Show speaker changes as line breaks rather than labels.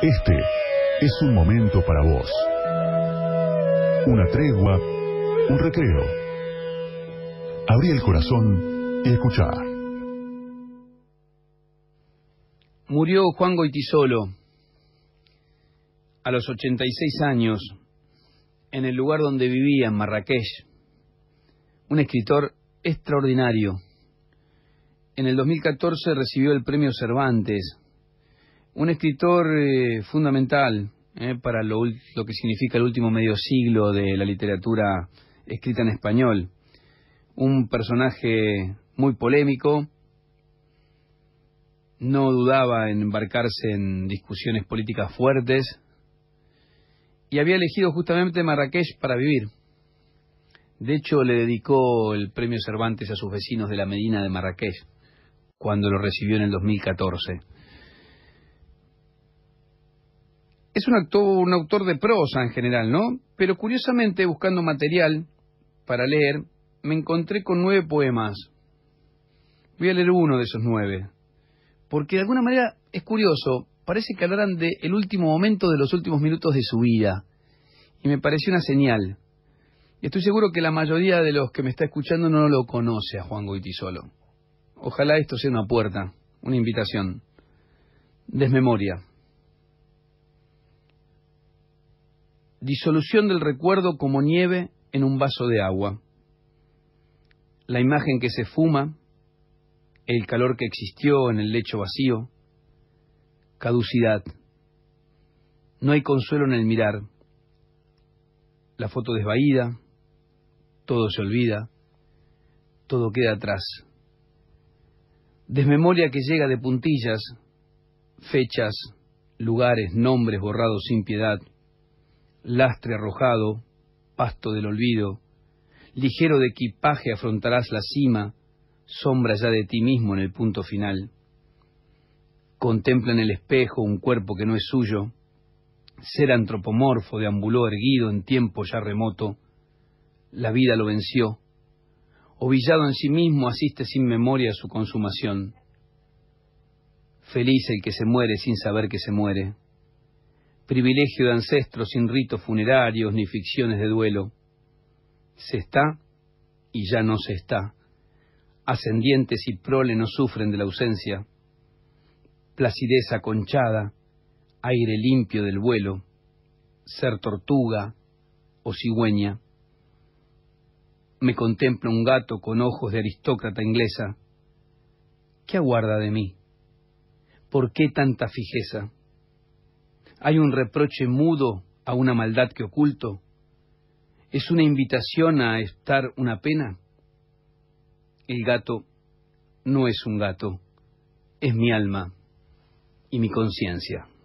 Este es un momento para vos. Una tregua, un recreo. Abrí el corazón y escuchá. Murió Juan Goitisolo a los 86 años en el lugar donde vivía, en Marrakech. Un escritor extraordinario. En el 2014 recibió el premio Cervantes un escritor eh, fundamental eh, para lo, lo, que significa el último medio siglo de la literatura escrita en español. Un personaje muy polémico, no dudaba en embarcarse en discusiones políticas fuertes y había elegido justamente Marrakech para vivir. De hecho, le dedicó el premio Cervantes a sus vecinos de la Medina de Marrakech cuando lo recibió en el 2014. un, un autor de prosa en general, ¿no? Pero curiosamente, buscando material para leer, me encontré con nueve poemas. Voy a leer uno de esos nueve. Porque de alguna manera es curioso, parece que hablaran del el último momento de los últimos minutos de su vida. Y me pareció una señal. Y estoy seguro que la mayoría de los que me está escuchando no lo conoce a Juan Goitisolo. Ojalá esto sea una puerta, una invitación. Desmemoria. disolución del recuerdo como nieve en un vaso de agua. La imagen que se fuma, el calor que existió en el lecho vacío, caducidad. No hay consuelo en el mirar. La foto desvaída, todo se olvida, todo queda atrás. Desmemoria que llega de puntillas, fechas, lugares, nombres borrados sin piedad lastre arrojado, pasto del olvido, ligero de equipaje afrontarás la cima, sombra ya de ti mismo en el punto final. Contempla en el espejo un cuerpo que no es suyo, ser antropomorfo deambuló erguido en tiempo ya remoto, la vida lo venció, ovillado en sí mismo asiste sin memoria a su consumación. Feliz el que se muere sin saber que se muere privilegio de ancestros sin ritos funerarios ni ficciones de duelo. Se está y ya no se está. Ascendientes y prole no sufren de la ausencia. Placidez aconchada, aire limpio del vuelo, ser tortuga o cigüeña. Me contempla un gato con ojos de aristócrata inglesa. ¿Qué aguarda de mí? ¿Por qué tanta fijeza? Hay un reproche mudo a una maldad que oculto. Es una invitación a estar una pena. El gato no es un gato, es mi alma y mi conciencia.